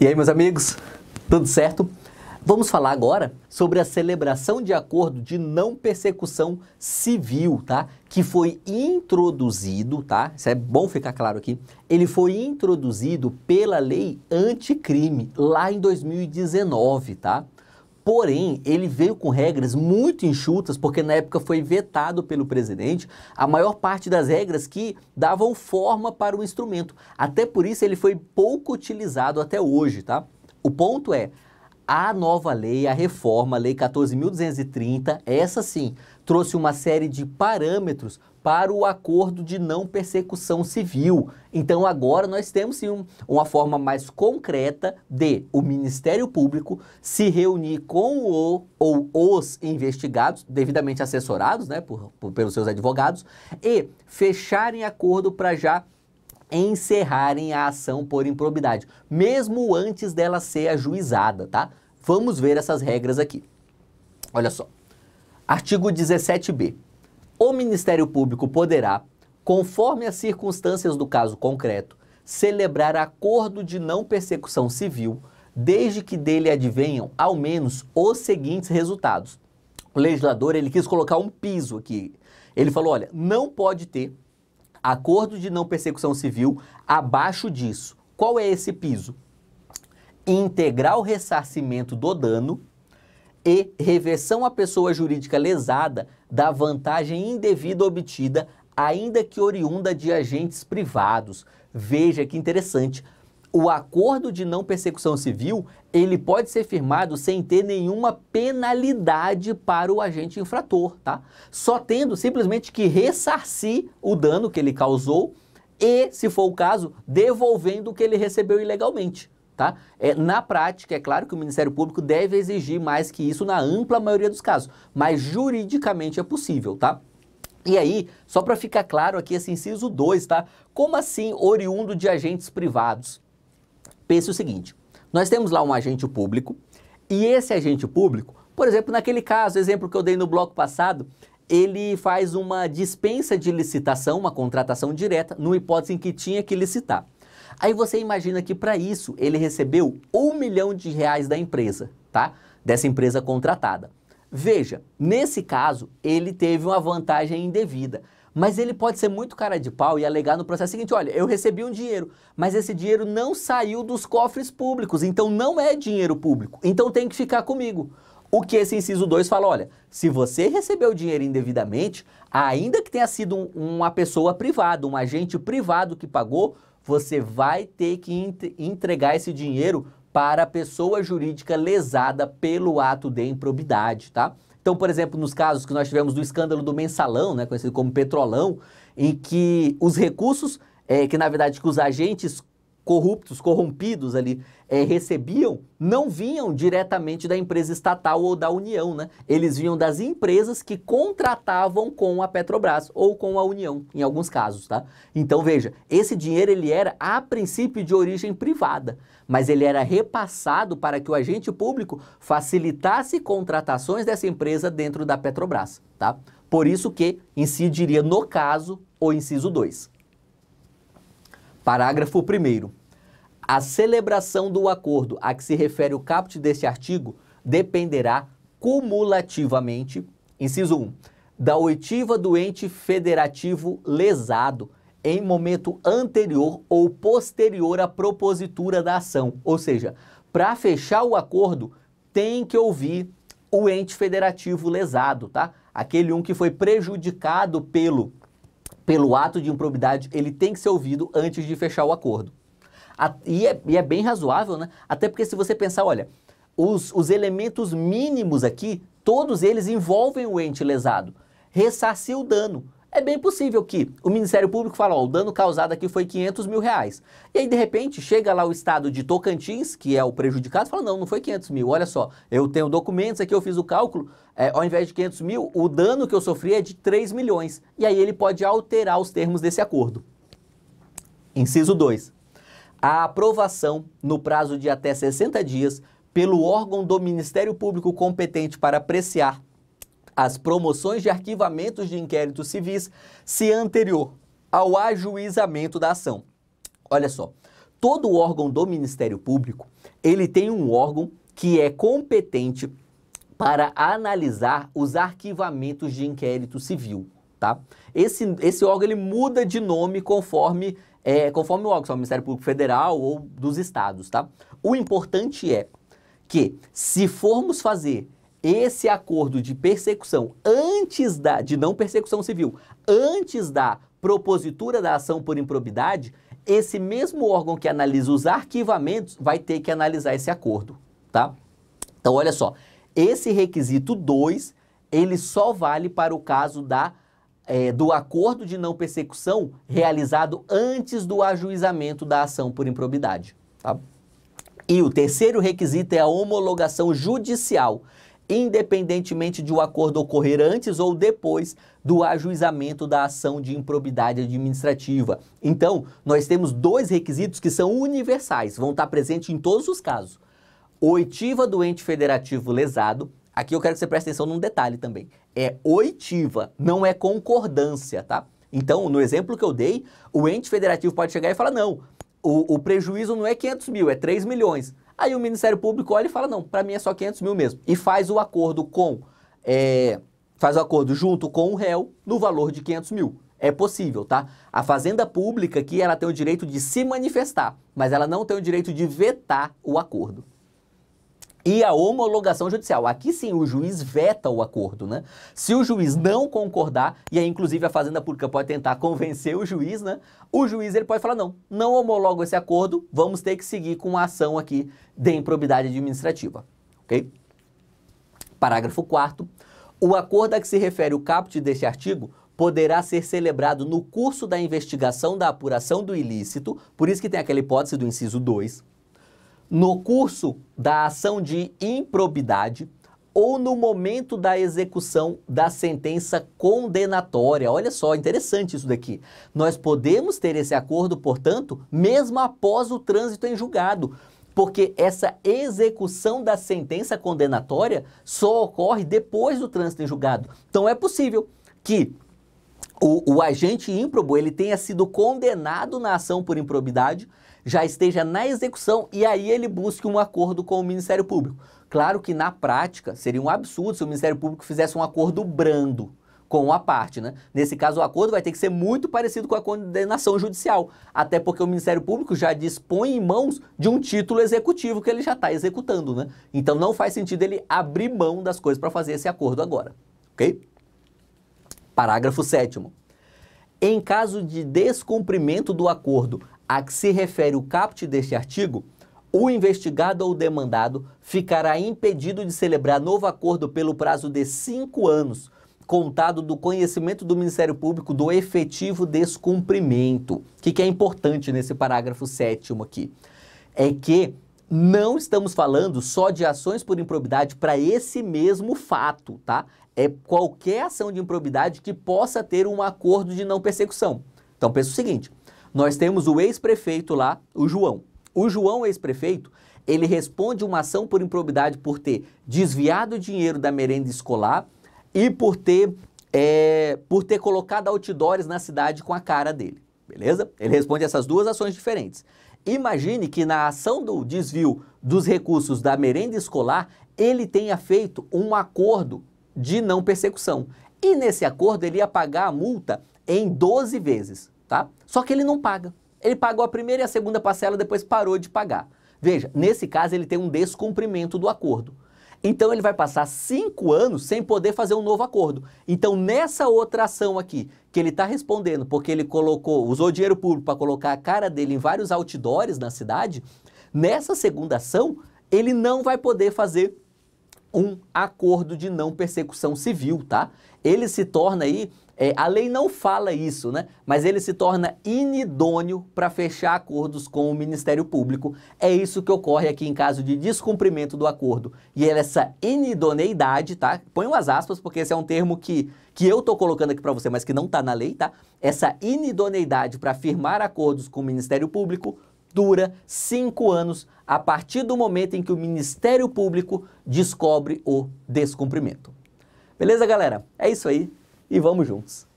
E aí, meus amigos, tudo certo? Vamos falar agora sobre a celebração de acordo de não persecução civil, tá? Que foi introduzido, tá? Isso é bom ficar claro aqui. Ele foi introduzido pela lei anticrime lá em 2019, tá? Porém, ele veio com regras muito enxutas, porque na época foi vetado pelo presidente a maior parte das regras que davam forma para o instrumento. Até por isso ele foi pouco utilizado até hoje, tá? O ponto é, a nova lei, a reforma, a lei 14.230, essa sim, trouxe uma série de parâmetros para o acordo de não persecução civil. Então agora nós temos sim uma forma mais concreta de o Ministério Público se reunir com o ou os investigados, devidamente assessorados né, por, por pelos seus advogados, e fecharem acordo para já encerrarem a ação por improbidade, mesmo antes dela ser ajuizada, tá? Vamos ver essas regras aqui. Olha só. Artigo 17b. O Ministério Público poderá, conforme as circunstâncias do caso concreto, celebrar acordo de não persecução civil, desde que dele advenham ao menos os seguintes resultados. O legislador ele quis colocar um piso aqui. Ele falou, olha, não pode ter acordo de não persecução civil abaixo disso. Qual é esse piso? Integrar o ressarcimento do dano e reversão à pessoa jurídica lesada da vantagem indevida obtida, ainda que oriunda de agentes privados. Veja que interessante. O acordo de não persecução civil, ele pode ser firmado sem ter nenhuma penalidade para o agente infrator, tá? Só tendo simplesmente que ressarcir o dano que ele causou e, se for o caso, devolvendo o que ele recebeu ilegalmente. Tá? É, na prática, é claro que o Ministério Público deve exigir mais que isso na ampla maioria dos casos, mas juridicamente é possível, tá? E aí, só para ficar claro aqui esse inciso 2, tá? Como assim oriundo de agentes privados? Pense o seguinte, nós temos lá um agente público e esse agente público, por exemplo, naquele caso, exemplo que eu dei no bloco passado, ele faz uma dispensa de licitação, uma contratação direta, no hipótese em que tinha que licitar. Aí você imagina que para isso ele recebeu um milhão de reais da empresa, tá? Dessa empresa contratada. Veja, nesse caso ele teve uma vantagem indevida. Mas ele pode ser muito cara de pau e alegar no processo seguinte: olha, eu recebi um dinheiro, mas esse dinheiro não saiu dos cofres públicos, então não é dinheiro público, então tem que ficar comigo. O que esse inciso 2 fala? Olha, se você recebeu o dinheiro indevidamente, ainda que tenha sido um, uma pessoa privada, um agente privado que pagou, você vai ter que entregar esse dinheiro para a pessoa jurídica lesada pelo ato de improbidade, tá? Então, por exemplo, nos casos que nós tivemos do escândalo do mensalão, né, conhecido como petrolão, em que os recursos, é, que na verdade que os agentes corruptos, corrompidos ali, é, recebiam, não vinham diretamente da empresa estatal ou da União, né? Eles vinham das empresas que contratavam com a Petrobras ou com a União, em alguns casos, tá? Então veja, esse dinheiro ele era a princípio de origem privada, mas ele era repassado para que o agente público facilitasse contratações dessa empresa dentro da Petrobras, tá? Por isso que incidiria no caso o inciso 2. Parágrafo 1. A celebração do acordo a que se refere o caput deste artigo dependerá cumulativamente, inciso 1, da oitiva do ente federativo lesado em momento anterior ou posterior à propositura da ação. Ou seja, para fechar o acordo, tem que ouvir o ente federativo lesado, tá? Aquele um que foi prejudicado pelo pelo ato de improbidade, ele tem que ser ouvido antes de fechar o acordo. A, e, é, e, é, bem razoável, né? Até porque se você pensar, olha, os, os elementos mínimos aqui, todos eles envolvem o ente lesado. Ressarcir o dano é bem possível que o Ministério Público fala, ó, o dano causado aqui foi 500 mil reais. E aí, de repente, chega lá o estado de Tocantins, que é o prejudicado, fala, não, não foi 500 mil, olha só, eu tenho documentos aqui, eu fiz o cálculo, é, ao invés de 500 mil, o dano que eu sofri é de 3 milhões. E aí ele pode alterar os termos desse acordo. Inciso 2. A aprovação no prazo de até 60 dias pelo órgão do Ministério Público competente para apreciar as promoções de arquivamentos de inquéritos civis se anterior ao ajuizamento da ação. Olha só, todo órgão do Ministério Público, ele tem um órgão que é competente para analisar os arquivamentos de inquérito civil, tá? Esse, esse órgão, ele muda de nome conforme, é, conforme o órgão, se é o Ministério Público Federal ou dos estados, tá? O importante é que, se formos fazer esse acordo de persecução antes da, de não persecução civil, antes da propositura da ação por improbidade, esse mesmo órgão que analisa os arquivamentos vai ter que analisar esse acordo, tá? Então, olha só, esse requisito 2, ele só vale para o caso da, é, do acordo de não persecução realizado antes do ajuizamento da ação por improbidade, tá? E o terceiro requisito é a homologação judicial independentemente de o um acordo ocorrer antes ou depois do ajuizamento da ação de improbidade administrativa. Então, nós temos dois requisitos que são universais, vão estar presentes em todos os casos. Oitiva do ente federativo lesado, aqui eu quero que você preste atenção num detalhe também. É oitiva, não é concordância, tá? Então, no exemplo que eu dei, o ente federativo pode chegar e falar: não, o, o prejuízo não é 500 mil, é 3 milhões. Aí o Ministério Público olha e fala, não, para mim é só 500 mil mesmo. E faz o acordo com, é, faz o acordo junto com o réu no valor de 500 mil. É possível, tá? A Fazenda Pública aqui, ela tem o direito de se manifestar, mas ela não tem o direito de vetar o acordo e a homologação judicial. Aqui sim o juiz veta o acordo, né? Se o juiz não concordar, e aí inclusive a Fazenda Pública pode tentar convencer o juiz, né? O juiz ele pode falar não, não homologo esse acordo, vamos ter que seguir com a ação aqui de improbidade administrativa, OK? Parágrafo 4 O acordo a que se refere o caput deste artigo poderá ser celebrado no curso da investigação da apuração do ilícito, por isso que tem aquela hipótese do inciso 2 no curso da ação de improbidade ou no momento da execução da sentença condenatória. Olha só, interessante isso daqui. Nós podemos ter esse acordo, portanto, mesmo após o trânsito em julgado, porque essa execução da sentença condenatória só ocorre depois do trânsito em julgado. Então é possível que o, o agente ímprobo ele tenha sido condenado na ação por improbidade, já esteja na execução e aí ele busque um acordo com o Ministério Público. Claro que na prática seria um absurdo se o Ministério Público fizesse um acordo brando com a parte, né? Nesse caso, o acordo vai ter que ser muito parecido com a condenação judicial, até porque o Ministério Público já dispõe em mãos de um título executivo que ele já está executando, né? Então não faz sentido ele abrir mão das coisas para fazer esse acordo agora, ok? Parágrafo 7. Em caso de descumprimento do acordo a que se refere o caput deste artigo, o investigado ou demandado ficará impedido de celebrar novo acordo pelo prazo de cinco anos, contado do conhecimento do Ministério Público do efetivo descumprimento. O que, que é importante nesse parágrafo sétimo aqui? É que não estamos falando só de ações por improbidade para esse mesmo fato, tá? É qualquer ação de improbidade que possa ter um acordo de não persecução. Então pensa o seguinte: nós temos o ex-prefeito lá, o João. O João, ex-prefeito, ele responde uma ação por improbidade por ter desviado o dinheiro da merenda escolar e por ter, é, por ter colocado outdoors na cidade com a cara dele. Beleza? Ele responde essas duas ações diferentes. Imagine que na ação do desvio dos recursos da merenda escolar, ele tenha feito um acordo de não persecução. E nesse acordo ele ia pagar a multa em 12 vezes tá? Só que ele não paga. Ele pagou a primeira e a segunda parcela, depois parou de pagar. Veja, nesse caso ele tem um descumprimento do acordo. Então ele vai passar cinco anos sem poder fazer um novo acordo. Então nessa outra ação aqui, que ele está respondendo, porque ele colocou, usou dinheiro público para colocar a cara dele em vários outdoors na cidade, nessa segunda ação ele não vai poder fazer um acordo de não persecução civil, tá? Ele se torna aí é, a lei não fala isso, né? Mas ele se torna inidôneo para fechar acordos com o Ministério Público. É isso que ocorre aqui em caso de descumprimento do acordo. E é essa inidoneidade, tá? Põe umas aspas, porque esse é um termo que, que eu tô colocando aqui para você, mas que não tá na lei, tá? Essa inidoneidade para firmar acordos com o Ministério Público dura cinco anos a partir do momento em que o Ministério Público descobre o descumprimento. Beleza, galera? É isso aí e vamos juntos.